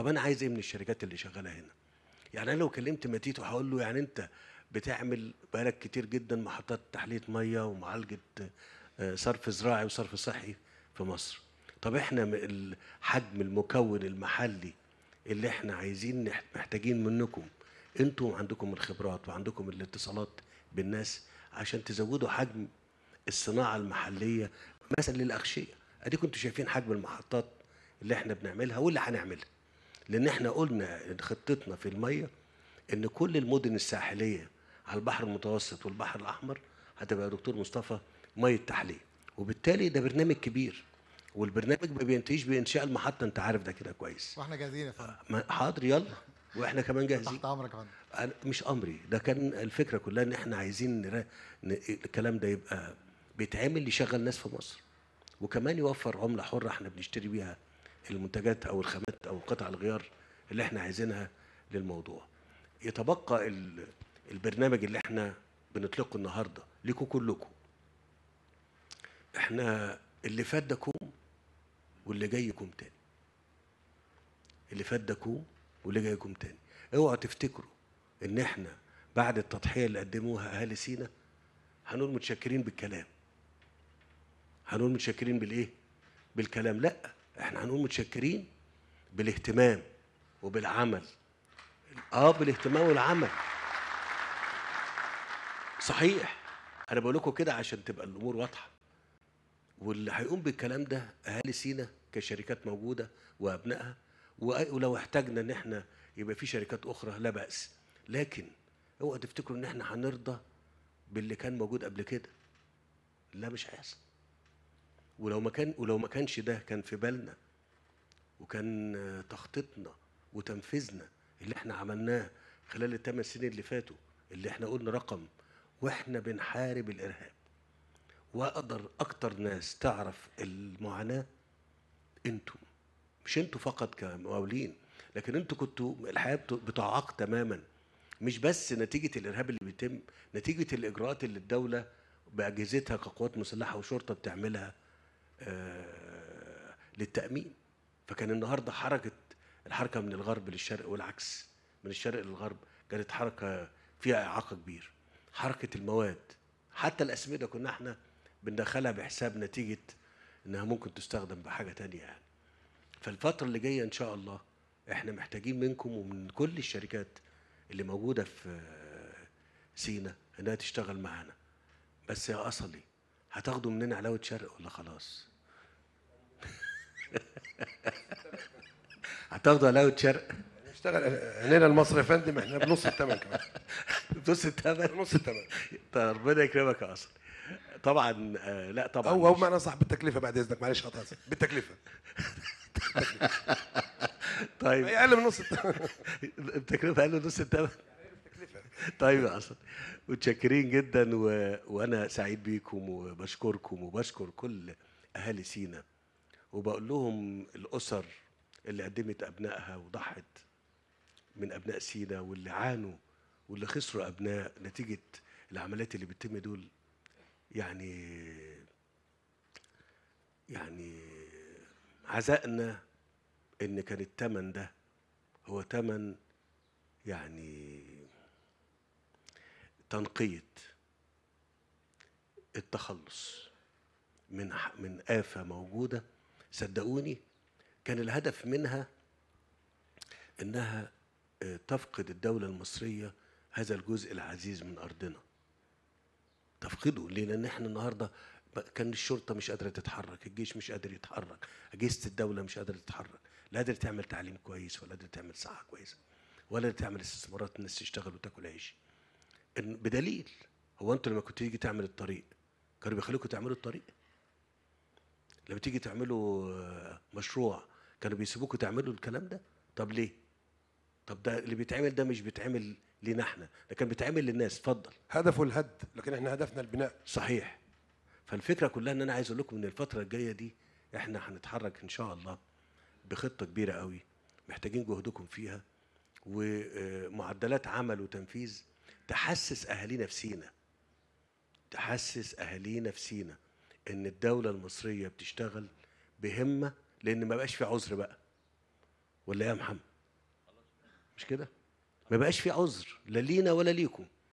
طب انا عايز ايه من الشركات اللي شغاله هنا يعني انا لو كلمت ماتيت هقول له يعني انت بتعمل بقالك كتير جدا محطات تحليه ميه ومعالجه آه، صرف زراعي وصرف صحي في مصر طب احنا حجم المكون المحلي اللي احنا عايزين محتاجين منكم انتوا عندكم الخبرات وعندكم الاتصالات بالناس عشان تزودوا حجم الصناعه المحليه مثلا للاغشيه اديكم انتوا شايفين حجم المحطات اللي احنا بنعملها واللي هنعملها لان احنا قلنا خطتنا في الميه ان كل المدن الساحليه على البحر المتوسط والبحر الاحمر هتبقى دكتور مصطفى ميه تحليه وبالتالي ده برنامج كبير والبرنامج ما بينتهيش بانشاء المحطه انت عارف ده كده كويس واحنا جاهزين يا فندم حاضر يلا واحنا كمان جاهزين تحت امرك يا مش امري ده كان الفكره كلها ان احنا عايزين نرا... ن... الكلام ده يبقى بيتعمل يشغل ناس في مصر وكمان يوفر عمله حره احنا بنشتري بيها المنتجات او الخامات او قطع الغيار اللي احنا عايزينها للموضوع يتبقى البرنامج اللي احنا بنطلقه النهارده لكم كلكم احنا اللي فات ده كوم واللي جاي كوم تاني اللي فات ده كوم واللي جاي كوم تاني اوعوا تفتكروا ان احنا بعد التضحيه اللي قدموها اهالي سينا هنقول متشكرين بالكلام هنقول متشكرين بالايه بالكلام لا احنا هنقول متشكرين بالاهتمام وبالعمل اه بالاهتمام والعمل صحيح انا بقول لكم كده عشان تبقى الامور واضحه واللي هيقوم بالكلام ده اهالي سينا كشركات موجوده وابنائها ولو احتاجنا ان احنا يبقى في شركات اخرى لا باس لكن اوعوا تفتكروا ان احنا هنرضى باللي كان موجود قبل كده لا مش هيحصل ولو ما كان ولو ما كانش ده كان في بالنا وكان تخطيطنا وتنفيذنا اللي احنا عملناه خلال الثمان سنين اللي فاتوا اللي احنا قلنا رقم واحنا بنحارب الارهاب واقدر اكتر ناس تعرف المعاناه انتم مش انتوا فقط كمقاولين لكن انتوا كنتوا الحياه بتعاق تماما مش بس نتيجه الارهاب اللي بيتم نتيجه الاجراءات اللي الدوله باجهزتها كقوات مسلحه وشرطه بتعملها آه، للتامين فكان النهارده حركه الحركه من الغرب للشرق والعكس من الشرق للغرب كانت حركه فيها اعاقه كبير حركه المواد حتى الاسمده كنا احنا بندخلها بحساب نتيجه انها ممكن تستخدم بحاجه تانية يعني فالفتره اللي جايه ان شاء الله احنا محتاجين منكم ومن كل الشركات اللي موجوده في سينا انها تشتغل معانا بس يا اصلي هتاخدوا مننا علاوه شرق ولا خلاص هتاخدوا على شرق اشتغل هنا المصري يا فندم احنا بنص الثمن كمان بنص الثمن بنص الثمن ربنا يكرمك يا اصل طبعا آه، لا طبعا هو هو معنى صح بالتكلفه بعد اذنك معلش قطعت بالتكلفه طيب اقل من نص الثمن التكلفه اقل من نص الثمن طيب يا اصل متشكرين جدا و... وانا سعيد بيكم وبشكركم وبشكر كل اهالي سينا وبقول لهم الاسر اللي قدمت أبنائها وضحت من أبناء سينا واللي عانوا واللي خسروا أبناء نتيجة العمليات اللي بتتم دول يعني يعني عزائنا إن كان الثمن ده هو ثمن يعني تنقية التخلص من من آفة موجودة صدقوني كان الهدف منها انها آه، تفقد الدوله المصريه هذا الجزء العزيز من ارضنا تفقده ليه لان احنا النهارده كان الشرطه مش قادره تتحرك الجيش مش قادر يتحرك اجهزه الدوله مش قادره تتحرك لا قادر تعمل تعليم كويس ولا قادر تعمل صحه كويسه ولا تعمل استثمارات الناس تشتغل وتاكل عيش بدليل هو انتوا لما كنتوا تيجي تعمل الطريق كانوا بيخليكم تعملوا الطريق لما تيجي تعملوا مشروع كانوا بيسيبوكوا تعملوا الكلام ده طب ليه طب ده اللي بيتعمل ده مش بيتعمل لينا احنا لكن بيتعمل للناس اتفضل هدفه الهد لكن احنا هدفنا البناء صحيح فالفكره كلها ان انا عايز اقول لكم ان الفتره الجايه دي احنا هنتحرك ان شاء الله بخطه كبيره قوي محتاجين جهدكم فيها ومعدلات عمل وتنفيذ تحسس اهالينا في سينا تحسس اهالينا في سينا ان الدوله المصريه بتشتغل بهمه لان ما بقاش في عذر بقى ولا يا محمد مش كده ما بقاش في عذر لا لينا ولا ليكم